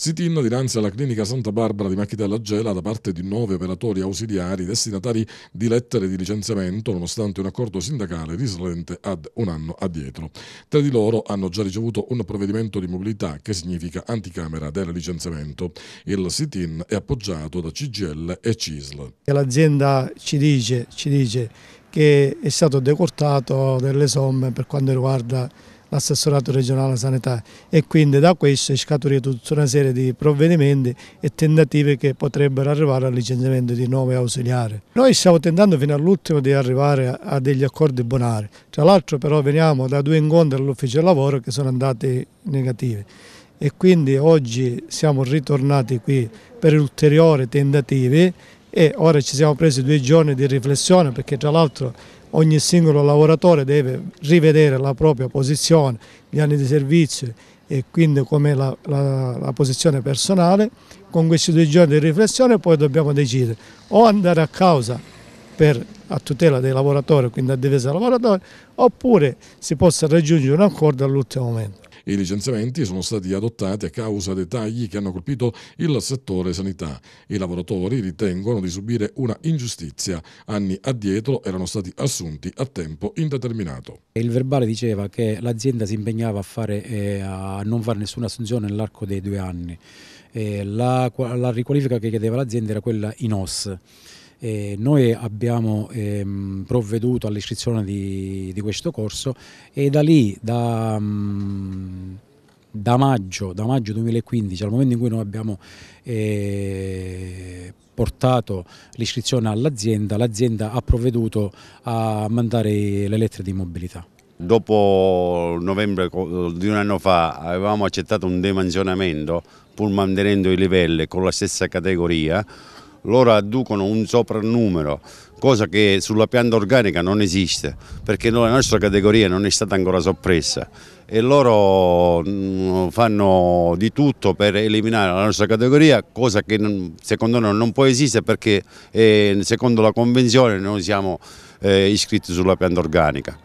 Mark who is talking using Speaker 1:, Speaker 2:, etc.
Speaker 1: Sitin dinanzi alla clinica Santa Barbara di Macchitella Gela da parte di nove operatori ausiliari destinatari di lettere di licenziamento nonostante un accordo sindacale risalente ad un anno addietro. Tre di loro hanno già ricevuto un provvedimento di mobilità che significa anticamera del licenziamento. Il Sitin è appoggiato da CGL e CISL.
Speaker 2: L'azienda ci dice, ci dice che è stato decortato delle somme per quanto riguarda l'assessorato regionale sanità e quindi da questo è scaturita tutta una serie di provvedimenti e tentative che potrebbero arrivare al licenziamento di nuovi ausiliari. Noi stiamo tentando fino all'ultimo di arrivare a degli accordi bonari, tra l'altro però veniamo da due incontri all'ufficio del lavoro che sono andati negativi e quindi oggi siamo ritornati qui per ulteriori tentativi e ora ci siamo presi due giorni di riflessione perché tra l'altro ogni singolo lavoratore deve rivedere la propria posizione, gli anni di servizio e quindi com'è la, la, la, posizione personale, con questi due giorni di riflessione poi dobbiamo decidere o andare a causa per, a tutela dei lavoratori, quindi a difesa dei lavoratori, oppure si possa raggiungere un accordo all'ultimo momento.
Speaker 1: I licenziamenti sono stati adottati a causa dei tagli che hanno colpito il settore sanità. I lavoratori ritengono di subire una ingiustizia. Anni addietro erano stati assunti a tempo indeterminato. Il verbale
Speaker 3: diceva che l'azienda si impegnava a, fare, eh, a non fare nessuna assunzione nell'arco dei due anni. Eh, la, la riqualifica che chiedeva l'azienda era quella in OS. Eh, noi abbiamo ehm, provveduto all'iscrizione di, di, questo corso e da lì, da, mh, mm, da, maggio, da, maggio, 2015, al momento in cui noi abbiamo eh, portato l'iscrizione all'azienda, l'azienda ha provveduto a mandare le lettere di mobilità.
Speaker 4: Dopo novembre di un anno fa avevamo accettato un demanzionamento pur mantenendo i livelli con la stessa categoria loro adducono un soprannumero, cosa che sulla pianta organica non esiste, perché la nostra categoria non è stata ancora soppressa e loro mm, fanno di tutto per eliminare la nostra categoria, cosa che secondo noi non può esistere perché eh, secondo la convenzione noi siamo eh, iscritti sulla pianta organica.